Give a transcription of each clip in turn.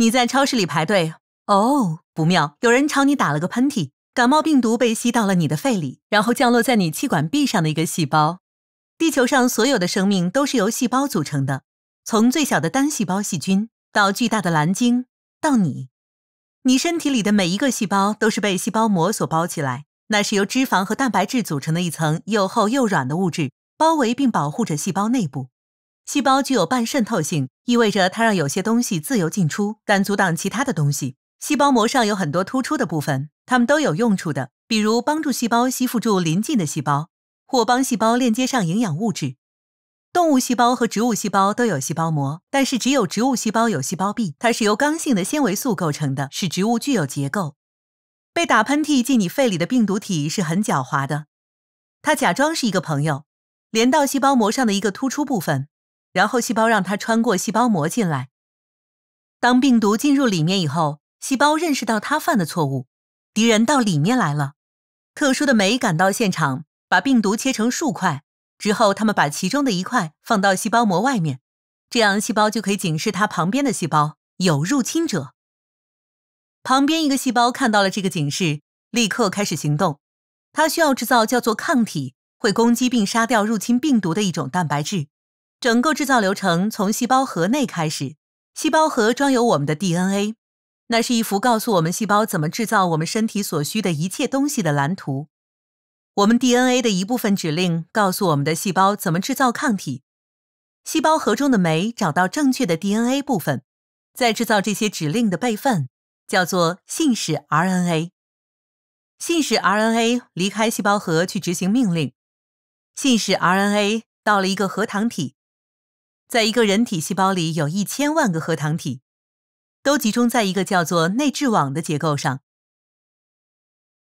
你在超市里排队，哦，不妙，有人朝你打了个喷嚏，感冒病毒被吸到了你的肺里，然后降落在你气管壁上的一个细胞。地球上所有的生命都是由细胞组成的，从最小的单细胞细菌到巨大的蓝鲸，到你，你身体里的每一个细胞都是被细胞膜所包起来，那是由脂肪和蛋白质组成的一层又厚又软的物质，包围并保护着细胞内部。细胞具有半渗透性，意味着它让有些东西自由进出，但阻挡其他的东西。细胞膜上有很多突出的部分，它们都有用处的，比如帮助细胞吸附住邻近的细胞，或帮细胞链接上营养物质。动物细胞和植物细胞都有细胞膜，但是只有植物细胞有细胞壁，它是由刚性的纤维素构成的，使植物具有结构。被打喷嚏进你肺里的病毒体是很狡猾的，它假装是一个朋友，连到细胞膜上的一个突出部分。然后细胞让它穿过细胞膜进来。当病毒进入里面以后，细胞认识到它犯的错误，敌人到里面来了。特殊的酶赶到现场，把病毒切成数块。之后，他们把其中的一块放到细胞膜外面，这样细胞就可以警示它旁边的细胞有入侵者。旁边一个细胞看到了这个警示，立刻开始行动。它需要制造叫做抗体，会攻击并杀掉入侵病毒的一种蛋白质。整个制造流程从细胞核内开始。细胞核装有我们的 DNA，那是一幅告诉我们细胞怎么制造我们身体所需的一切东西的蓝图。我们 DNA 的一部分指令告诉我们的细胞怎么制造抗体。细胞核中的酶找到正确的 DNA 部分，再制造这些指令的备份，叫做信使 RNA。信使 RNA 离开细胞核去执行命令。信使 RNA 到了一个核糖体。在一个人体细胞里，有一千万个核糖体，都集中在一个叫做内质网的结构上。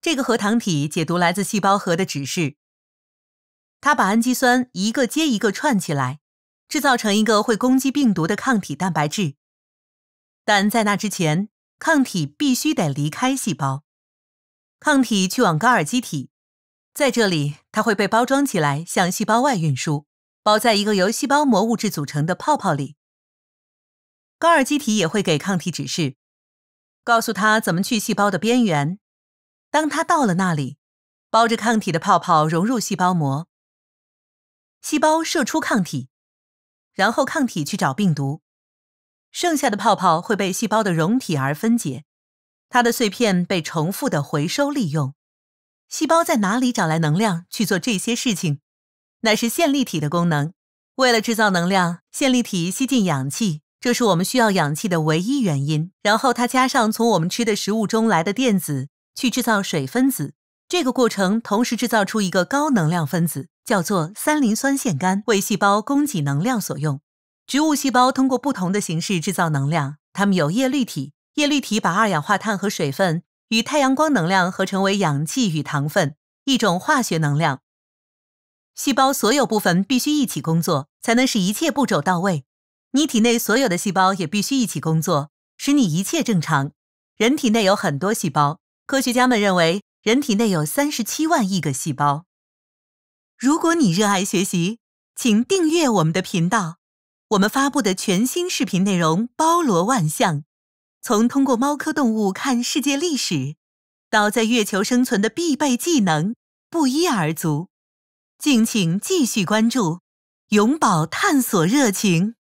这个核糖体解读来自细胞核的指示，它把氨基酸一个接一个串起来，制造成一个会攻击病毒的抗体蛋白质。但在那之前，抗体必须得离开细胞。抗体去往高尔基体，在这里它会被包装起来，向细胞外运输。包在一个由细胞膜物质组成的泡泡里，高尔基体也会给抗体指示，告诉他怎么去细胞的边缘。当他到了那里，包着抗体的泡泡融入细胞膜，细胞射出抗体，然后抗体去找病毒。剩下的泡泡会被细胞的溶体而分解，它的碎片被重复的回收利用。细胞在哪里找来能量去做这些事情？那是线粒体的功能。为了制造能量，线粒体吸进氧气，这是我们需要氧气的唯一原因。然后它加上从我们吃的食物中来的电子，去制造水分子。这个过程同时制造出一个高能量分子，叫做三磷酸腺苷，为细胞供给能量所用。植物细胞通过不同的形式制造能量，它们有叶绿体。叶绿体把二氧化碳和水分与太阳光能量合成为氧气与糖分，一种化学能量。细胞所有部分必须一起工作，才能使一切步骤到位。你体内所有的细胞也必须一起工作，使你一切正常。人体内有很多细胞，科学家们认为人体内有三十七万亿个细胞。如果你热爱学习，请订阅我们的频道，我们发布的全新视频内容包罗万象，从通过猫科动物看世界历史，到在月球生存的必备技能，不一而足。敬请继续关注，永葆探索热情。